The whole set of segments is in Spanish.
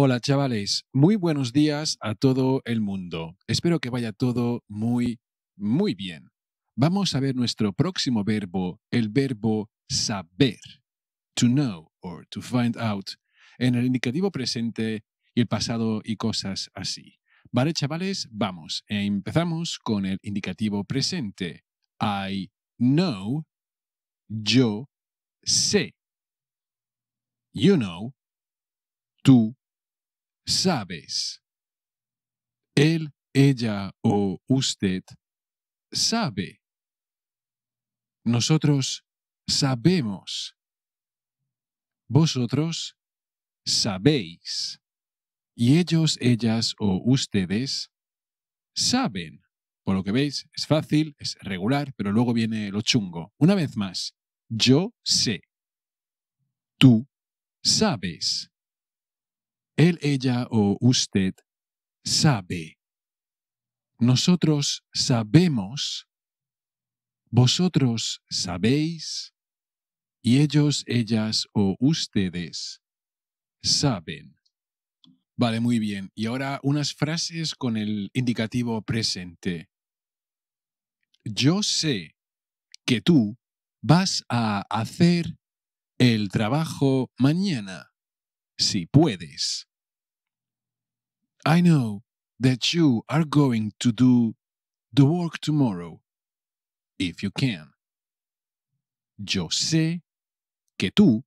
Hola chavales, muy buenos días a todo el mundo. Espero que vaya todo muy, muy bien. Vamos a ver nuestro próximo verbo, el verbo saber, to know or to find out, en el indicativo presente y el pasado y cosas así. Vale chavales, vamos. Empezamos con el indicativo presente. I know, yo sé. You know, tú sabes. Él, ella o usted sabe. Nosotros sabemos. Vosotros sabéis. Y ellos, ellas o ustedes saben. Por lo que veis, es fácil, es regular, pero luego viene lo chungo. Una vez más, yo sé. Tú sabes. Él, ella o usted sabe. Nosotros sabemos. Vosotros sabéis. Y ellos, ellas o ustedes saben. Vale, muy bien. Y ahora unas frases con el indicativo presente. Yo sé que tú vas a hacer el trabajo mañana, si puedes. I know that you are going to do the work tomorrow, if you can. Yo sé que tú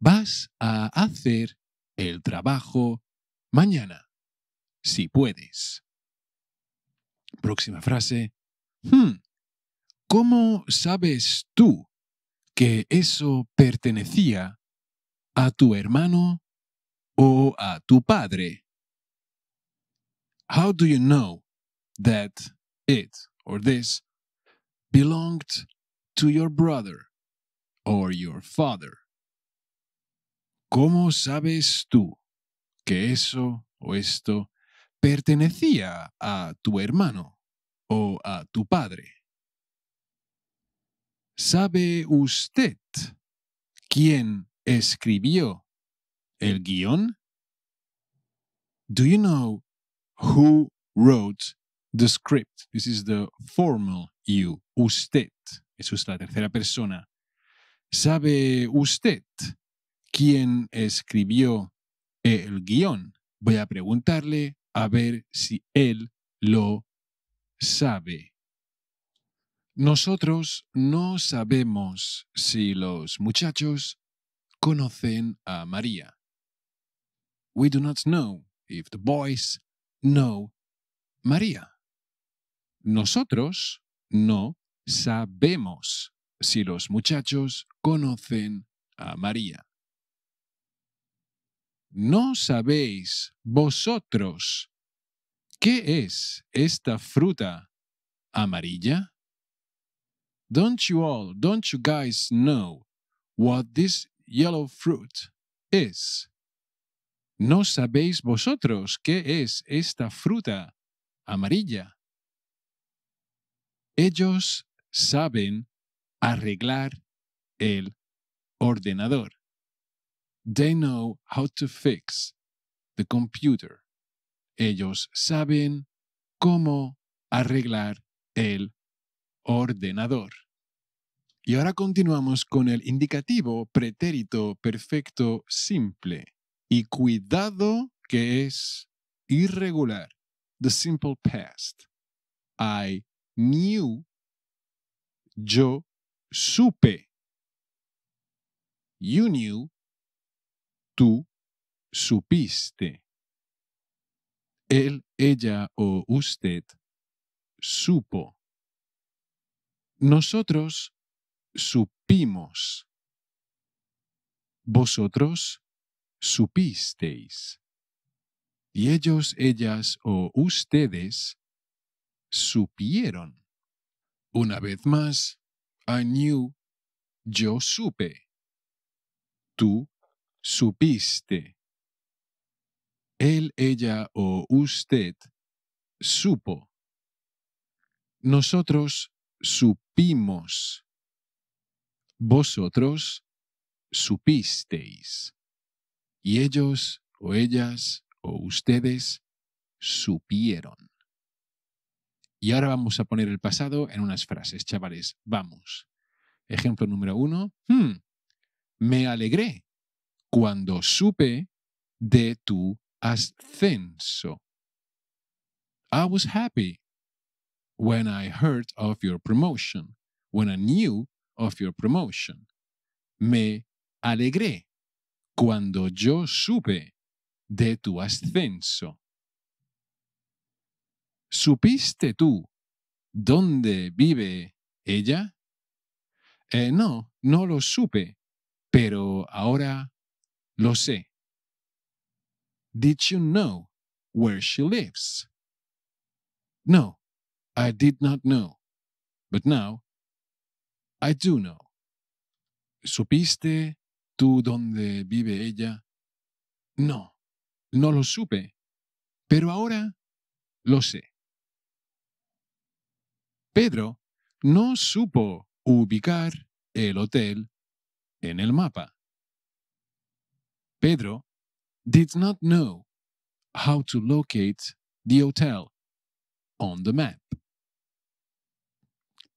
vas a hacer el trabajo mañana, si puedes. Próxima frase. Hmm, ¿Cómo sabes tú que eso pertenecía a tu hermano o a tu padre? how do you know that it or this belonged to your brother or your father? ¿Cómo sabes tú que eso o esto pertenecía a tu hermano o a tu padre? ¿Sabe usted quién escribió el guión? Do you know Who wrote the script? This is the formal you. Usted. Eso es la tercera persona. ¿Sabe usted quién escribió el guión? Voy a preguntarle a ver si él lo sabe. Nosotros no sabemos si los muchachos conocen a María. We do not know if the boys no, María. Nosotros no sabemos si los muchachos conocen a María. No sabéis vosotros qué es esta fruta amarilla? Don't you all, don't you guys know what this yellow fruit is? ¿No sabéis vosotros qué es esta fruta amarilla? Ellos saben arreglar el ordenador. They know how to fix the computer. Ellos saben cómo arreglar el ordenador. Y ahora continuamos con el indicativo pretérito perfecto simple y cuidado que es irregular. The simple past. I knew. Yo supe. You knew. Tú supiste. Él, ella o usted supo. Nosotros supimos. Vosotros supisteis. Y ellos, ellas o ustedes supieron. Una vez más, I knew, yo supe. Tú supiste. Él, ella o usted supo. Nosotros supimos. Vosotros supisteis. Y ellos o ellas o ustedes supieron. Y ahora vamos a poner el pasado en unas frases, chavales. Vamos. Ejemplo número uno. Hmm. me alegré cuando supe de tu ascenso. I was happy when I heard of your promotion, when I knew of your promotion. Me alegré cuando yo supe de tu ascenso. ¿Supiste tú dónde vive ella? Eh, no, no lo supe, pero ahora lo sé. Did you know where she lives? No, I did not know, but now I do know. ¿Supiste tú dónde vive ella? No, no lo supe, pero ahora lo sé. Pedro no supo ubicar el hotel en el mapa. Pedro did not know how to locate the hotel on the map.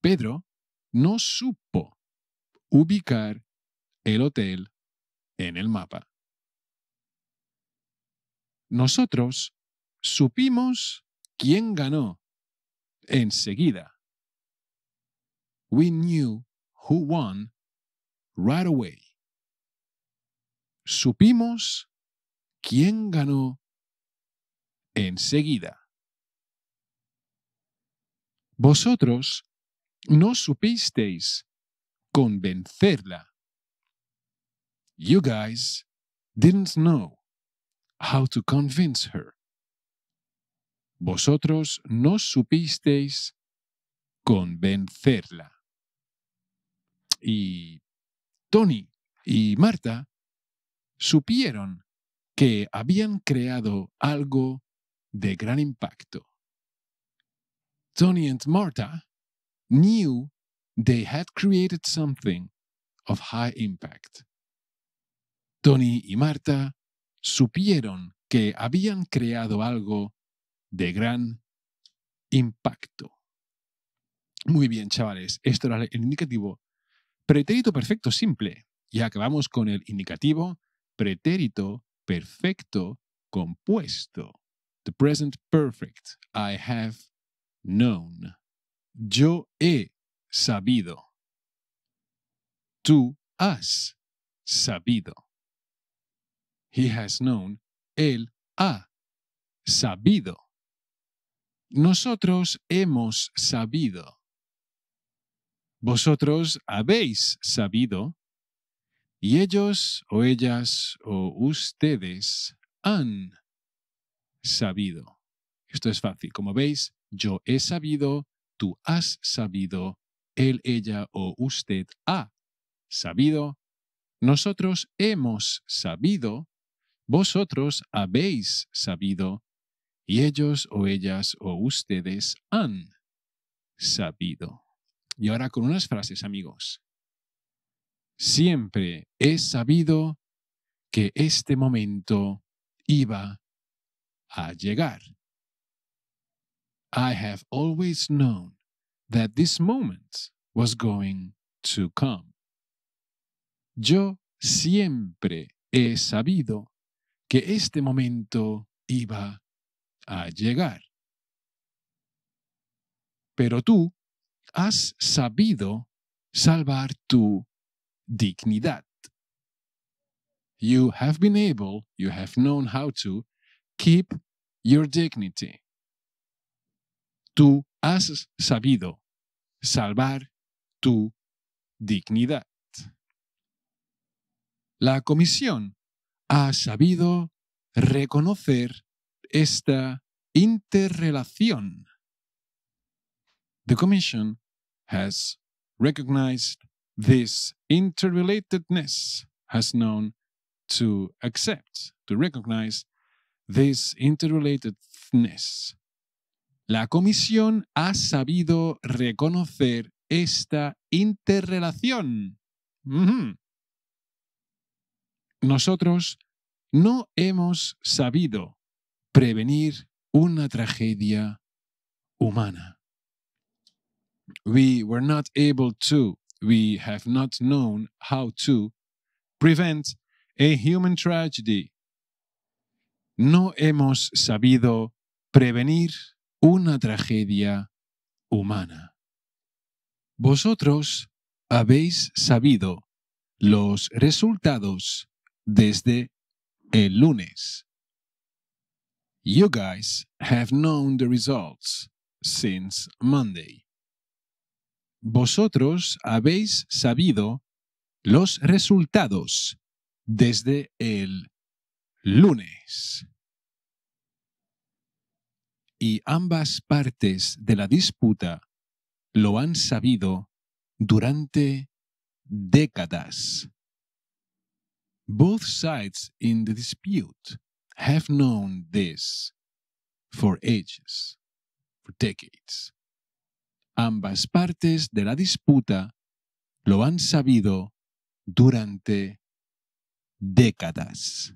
Pedro no supo ubicar el hotel en el mapa. Nosotros supimos quién ganó enseguida. We knew who won right away. Supimos quién ganó enseguida. Vosotros no supisteis convencerla you guys didn't know how to convince her. Vosotros no supisteis convencerla. Y Tony y Marta supieron que habían creado algo de gran impacto. Tony and Marta knew they had created something of high impact. Tony y Marta supieron que habían creado algo de gran impacto. Muy bien, chavales, esto era el indicativo pretérito perfecto simple. Y acabamos con el indicativo pretérito perfecto compuesto. The present perfect. I have known. Yo he sabido. Tú has sabido. He has known. Él ha sabido. Nosotros hemos sabido. Vosotros habéis sabido. Y ellos o ellas o ustedes han sabido. Esto es fácil. Como veis, yo he sabido, tú has sabido, él, ella o usted ha sabido, nosotros hemos sabido, vosotros habéis sabido, y ellos o ellas o ustedes han sabido. Y ahora con unas frases, amigos. Siempre he sabido que este momento iba a llegar. I have always known that this moment was going to come. Yo siempre he sabido que este momento iba a llegar. Pero tú has sabido salvar tu dignidad. You have been able, you have known how to keep your dignity. Tú has sabido salvar tu dignidad. La comisión ha sabido reconocer esta interrelación. The Commission has recognized this interrelatedness, has known to accept, to recognize this interrelatedness. La Comisión ha sabido reconocer esta interrelación. Mm-hmm nosotros no hemos sabido prevenir una tragedia humana. We were not able to, we have not known how to prevent a human tragedy. No hemos sabido prevenir una tragedia humana. Vosotros habéis sabido los resultados desde el lunes. You guys have known the results since Monday. Vosotros habéis sabido los resultados desde el lunes. Y ambas partes de la disputa lo han sabido durante décadas. Both sides in the dispute have known this for ages, for decades. Ambas partes de la disputa lo han sabido durante décadas.